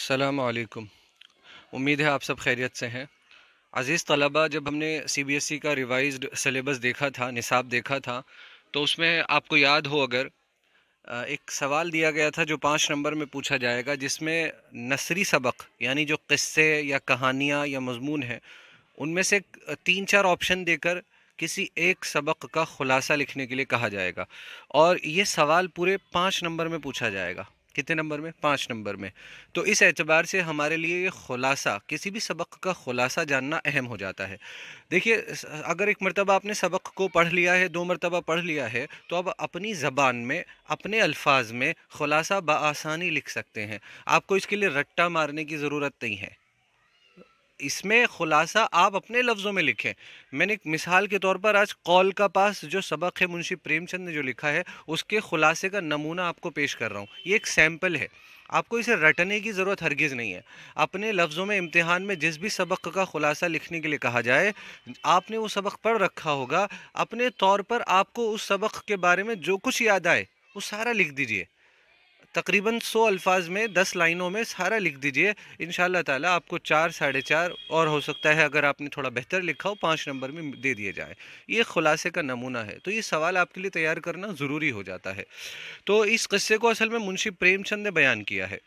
अल्लाम उम्मीद है आप सब खैरियत से हैं अज़ीज़ तलबा जब हमने सी बी एस ई का रिवाइज सलेबस देखा था निसाब देखा था तो उसमें आपको याद हो अगर एक सवाल दिया गया था जो पाँच नंबर में पूछा जाएगा जिसमें नसरी सबक यानी जो किस्से या कहानियाँ या मजमून हैं उनमें से तीन चार ऑप्शन देकर किसी एक सबक का ख़ुलासा लिखने के लिए कहा जाएगा और ये सवाल पूरे पाँच नंबर में पूछा जाएगा कितने नंबर में पाँच नंबर में तो इस एतबार से हमारे लिए ये खुलासा किसी भी सबक का खुलासा जानना अहम हो जाता है देखिए अगर एक मरतबा आपने सबक को पढ़ लिया है दो मरतबा पढ़ लिया है तो अब अपनी ज़बान में अपने अल्फाज में खुलासा बसानी लिख सकते हैं आपको इसके लिए रट्टा मारने की ज़रूरत नहीं है इसमें ख़ुलासा आप अपने लफ्ज़ों में लिखें मैंने मिसाल के तौर पर आज कॉल का पास जो सबक है मुंशी प्रेमचंद ने जो लिखा है उसके ख़ुलासे का नमूना आपको पेश कर रहा हूँ ये एक सैम्पल है आपको इसे रटने की ज़रूरत हरगिज़ नहीं है अपने लफ्ज़ों में इम्तिहान में जिस भी सबक का ख़ुलासा लिखने के लिए कहा जाए आपने वो सबक पढ़ रखा होगा अपने तौर पर आपको उस सबक के बारे में जो कुछ याद आए वो सारा लिख दीजिए तकरीबन 100 अल्फाज में 10 लाइनों में सारा लिख दीजिए इन ताला आपको चार साढ़े चार और हो सकता है अगर आपने थोड़ा बेहतर लिखा हो पाँच नंबर में दे दिए जाए ये खुलासे का नमूना है तो ये सवाल आपके लिए तैयार करना ज़रूरी हो जाता है तो इस किस्से को असल में मुंशी प्रेमचंद ने बयान किया है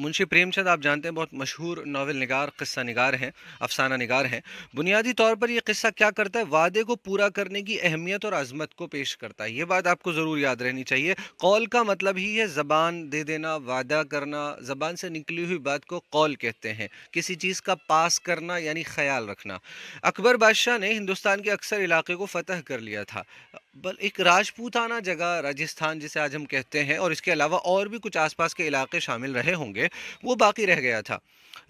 मुंशी प्रेमचंद आप जानते हैं बहुत मशहूर नावल नगार क़स्सा नगार हैं अफसाना नगार हैं बुनियादी तौर पर यह किस्सा क्या करता है वादे को पूरा करने की अहमियत और अजमत को पेश करता है ये बात आपको ज़रूर याद रहनी चाहिए कौल का मतलब ही है ज़बान दे देना वादा करना ज़बान से निकली हुई बात को कौल कहते हैं किसी चीज़ का पास करना यानी ख्याल रखना अकबर बादशाह ने हिंदुस्तान के अक्सर इलाके को फतह कर लिया था बल एक राजपूताना जगह राजस्थान जिसे आज हम कहते हैं और इसके अलावा और भी कुछ आसपास के इलाके शामिल रहे होंगे वो बाकी रह गया था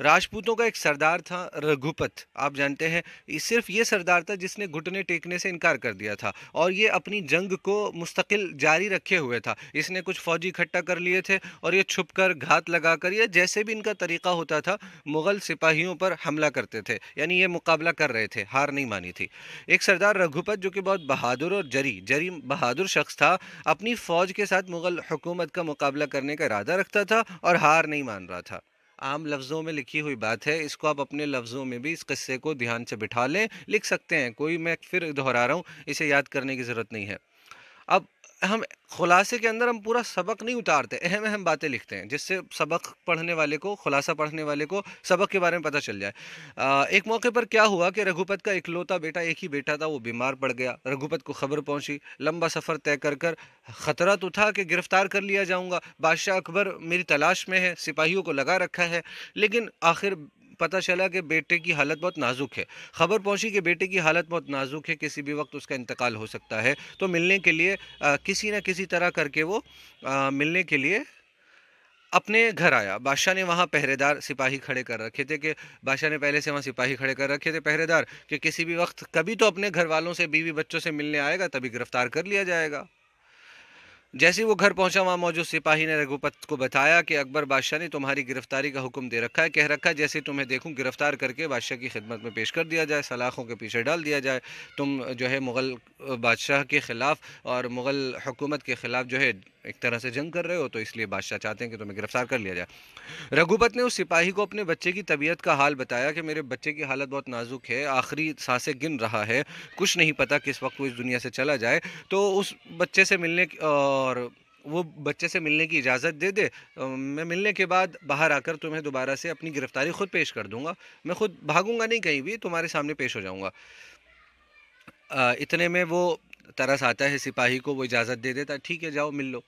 राजपूतों का एक सरदार था रघुपत आप जानते हैं सिर्फ ये सरदार था जिसने घुटने टेकने से इनकार कर दिया था और ये अपनी जंग को मुस्तकिल जारी रखे हुए था इसने कुछ फौजी इकट्ठा कर लिए थे और ये छुप कर घात लगा कर या जैसे भी इनका तरीका होता था मुग़ल सिपाहियों पर हमला करते थे यानी ये मुकाबला कर रहे थे हार नहीं मानी थी एक सरदार रघुपत जो कि बहुत बहादुर और जरी जरी बहादुर शख्स था अपनी फ़ौज के साथ मुग़ल हुकूमत का मुकाबला करने का इरादा रखता था और हार नहीं मान रहा था आम लफ्ज़ों में लिखी हुई बात है इसको आप अपने लफ्ज़ों में भी इस किस्से को ध्यान से बिठा लें लिख सकते हैं कोई मैं फिर दोहरा रहा हूँ इसे याद करने की ज़रूरत नहीं है अब हम खुलासे के अंदर हम पूरा सबक नहीं उतारते अहम अहम बातें लिखते हैं जिससे सबक पढ़ने वाले को खुलासा पढ़ने वाले को सबक के बारे में पता चल जाए एक मौके पर क्या हुआ कि रघुपत का इकलौता बेटा एक ही बेटा था वो बीमार पड़ गया रघुपत को खबर पहुंची लंबा सफ़र तय कर कर ख़तरा तो था कि गिरफ़्तार कर लिया जाऊँगा बादशाह अकबर मेरी तलाश में है सिपाहियों को लगा रखा है लेकिन आखिर पता चला कि बेटे की हालत बहुत नाजुक है खबर पहुंची कि बेटे की हालत बहुत नाजुक है किसी भी वक्त उसका इंतकाल हो सकता है तो मिलने के लिए आ, किसी ना किसी तरह करके वो आ, मिलने के लिए अपने घर आया बादशाह ने वहाँ पहरेदार सिपाही खड़े कर रखे थे कि बादशाह ने पहले से वहाँ सिपाही खड़े कर रखे थे पहरेदार कि किसी भी वक्त कभी तो अपने घर वालों से बीवी बच्चों से मिलने आएगा तभी गिरफ्तार कर लिया जाएगा जैसे वो घर पहुंचा वहां मौजूद सिपाही ने रघुपत को बताया कि अकबर बादशाह ने तुम्हारी गिरफ्तारी का हुक्म दे रखा है कह रखा है जैसे तुम्हें देखूं गिरफ्तार करके बादशाह की खिदमत में पेश कर दिया जाए सलाखों के पीछे डाल दिया जाए तुम जो है मुग़ल बादशाह के ख़िलाफ़ और मुग़ल हुकूमत के ख़िलाफ़ जो है एक तरह से जंग कर रहे हो तो इसलिए बादशाह चाहते हैं कि तुम्हें गिरफ्तार कर लिया जाए रघुपत ने उस सिपाही को अपने बच्चे की तबीयत का हाल बताया कि मेरे बच्चे की हालत बहुत नाजुक है आखिरी सांसें गिन रहा है कुछ नहीं पता किस वक्त वो इस दुनिया से चला जाए तो उस बच्चे से मिलने और वो बच्चे से मिलने की इजाज़त दे दे मैं मिलने के बाद बाहर आकर तुम्हें दोबारा से अपनी गिरफ्तारी खुद पेश कर दूंगा मैं खुद भागूंगा नहीं कहीं भी तुम्हारे सामने पेश हो जाऊंगा इतने में वो तरस आता है सिपाही को वो इजाज़त दे देता ठीक है जाओ मिल लो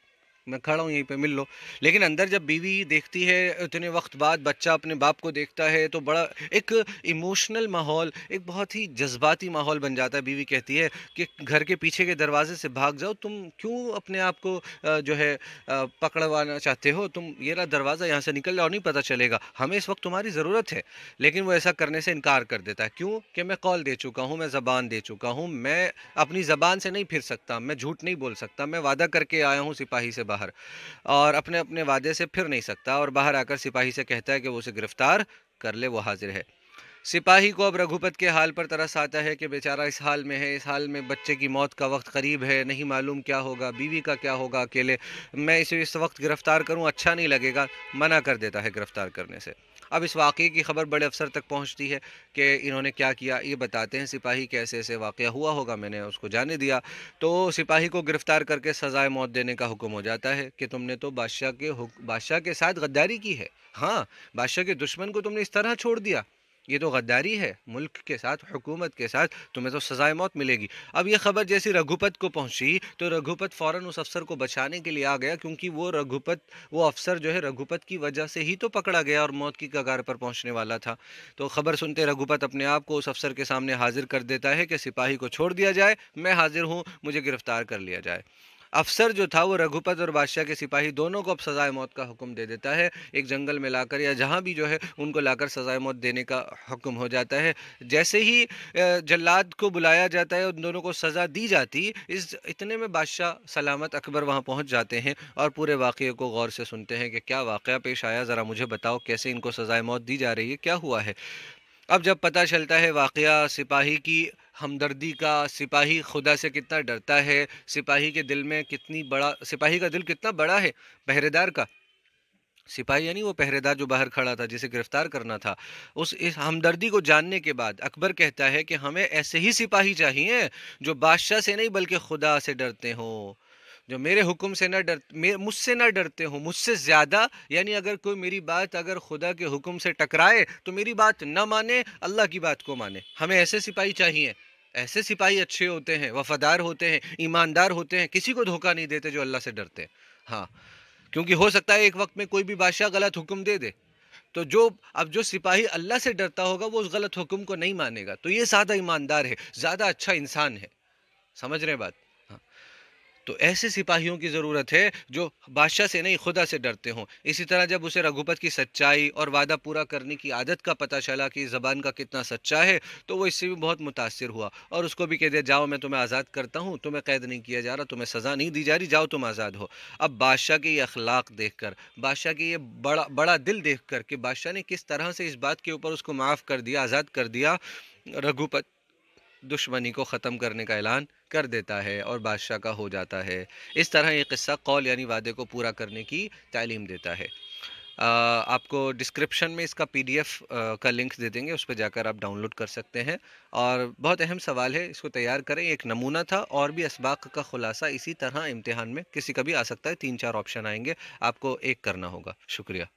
मैं खड़ा हूँ यहीं पे मिल लो लेकिन अंदर जब बीवी देखती है इतने वक्त बाद बच्चा अपने बाप को देखता है तो बड़ा एक इमोशनल माहौल एक बहुत ही जज्बाती माहौल बन जाता है बीवी कहती है कि घर के पीछे के दरवाजे से भाग जाओ तुम क्यों अपने आप को जो है पकड़वाना चाहते हो तुम ये रहा दरवाज़ा यहाँ से निकल जाओ नहीं पता चलेगा हमें इस वक्त तुम्हारी ज़रूरत है लेकिन वो ऐसा करने से इनकार कर देता है क्यों कि मैं कॉल दे चुका हूँ मैं ज़बान दे चुका हूँ मैं अपनी ज़बान से नहीं फिर सकता मैं झूठ नहीं बोल सकता मैं वादा करके आया हूँ सिपाही से बाहर बाहर और अपने अपने वादे से फिर नहीं सकता और बाहर आकर सिपाही से कहता है कि वो उसे गिरफ्तार कर ले वो हाजिर है सिपाही को अब रघुपत के हाल पर तरस आता है कि बेचारा इस हाल में है इस हाल में बच्चे की मौत का वक्त करीब है नहीं मालूम क्या होगा बीवी का क्या होगा अकेले मैं इसे इस वक्त गिरफ्तार करूं अच्छा नहीं लगेगा मना कर देता है गिरफ्तार करने से अब इस वाक़े की खबर बड़े अफसर तक पहुँचती है कि इन्होंने क्या किया ये बताते हैं सिपाही कैसे ऐसे ऐसे वाक़ हुआ होगा मैंने उसको जाने दिया तो सिपाही को गिरफ़्तार करके सज़ाए मौत देने का हुक्म हो जाता है कि तुमने तो बादशाह के बादशाह के साथ गद्दारी की है हाँ बादशाह के दुश्मन को तुमने इस तरह छोड़ दिया ये तो गद्दारी है मुल्क के साथ हुकूमत के साथ तुम्हें तो सजाए मौत मिलेगी अब ये खबर जैसी रघुपत को पहुंची तो रघुपत फौरन उस अफसर को बचाने के लिए आ गया क्योंकि वो रघुपत वो अफसर जो है रघुपत की वजह से ही तो पकड़ा गया और मौत की कगार पर पहुंचने वाला था तो खबर सुनते रघुपत अपने आप को उस अफसर के सामने हाजिर कर देता है कि सिपाही को छोड़ दिया जाए मैं हाजिर हूँ मुझे गिरफ्तार कर लिया जाए अफसर जो था वो रघुपत और बादशाह के सिपाही दोनों को अब सज़ाए मौत का हुक्म दे देता है एक जंगल में लाकर या जहाँ भी जो है उनको लाकर सज़ाए मौत देने का हुक्म हो जाता है जैसे ही जल्लाद को बुलाया जाता है उन दोनों को सज़ा दी जाती इस इतने में बादशाह सलामत अकबर वहाँ पहुँच जाते हैं और पूरे वाक़े को गौर से सुनते हैं कि क्या वाक़ पेश आया ज़रा मुझे बताओ कैसे इनको सज़ाए मौत दी जा रही है क्या हुआ है अब जब पता चलता है वाक़ सिपाही की हमदर्दी का सिपाही खुदा से कितना डरता है सिपाही के दिल में कितनी बड़ा सिपाही का दिल कितना बड़ा है पहरेदार का सिपाही यानी वो पहरेदार जो बाहर खड़ा था जिसे गिरफ्तार करना था उस इस हमदर्दी को जानने के बाद अकबर कहता है कि हमें ऐसे ही सिपाही चाहिए जो बादशाह से नहीं बल्कि खुदा से डरते हों जो मेरे हुक्म से ना डर मुझसे ना डरते हों मुझसे ज़्यादा यानी अगर कोई मेरी बात अगर खुदा के हुक्म से टकराए तो मेरी बात ना माने अल्लाह की बात को माने हमें ऐसे सिपाही चाहिए ऐसे सिपाही अच्छे होते हैं वफादार होते हैं ईमानदार होते हैं किसी को धोखा नहीं देते जो अल्लाह से डरते हैं हाँ क्योंकि हो सकता है एक वक्त में कोई भी बादशाह गलत हुक्म दे दे तो जो अब जो सिपाही अल्लाह से डरता होगा वो उस गलत हुक्म को नहीं मानेगा तो ये ज़्यादा ईमानदार है ज़्यादा अच्छा इंसान है समझ रहे बात तो ऐसे सिपाहियों की ज़रूरत है जो बादशाह से नहीं खुदा से डरते हों इसी तरह जब उसे रघुपत की सच्चाई और वादा पूरा करने की आदत का पता चला कि ज़बान का कितना सच्चा है तो वो इससे भी बहुत मुतासर हुआ और उसको भी कह दिया जाओ मैं तुम्हें आज़ाद करता हूँ तुम्हें कैद नहीं किया जा रहा तुम्हें सज़ा नहीं दी जा रही जाओ तुम आज़ाद हो अब बादशाह के ये अखलाक देख कर बादशाह के ये बड़ा बड़ा दिल देख कर कि बादशाह ने किस तरह से इस बात के ऊपर उसको माफ़ कर दिया आज़ाद कर दिया रघुपत दुश्मनी को ख़त्म करने का ऐलान कर देता है और बादशाह का हो जाता है इस तरह ये किस्सा कौल यानी वादे को पूरा करने की तालीम देता है आ, आपको डिस्क्रिप्शन में इसका पीडीएफ का लिंक दे देंगे उस पर जाकर आप डाउनलोड कर सकते हैं और बहुत अहम सवाल है इसको तैयार करें एक नमूना था और भी इसबाक का खुलासा इसी तरह इम्तहान में किसी का भी आ सकता है तीन चार ऑप्शन आएंगे आपको एक करना होगा शुक्रिया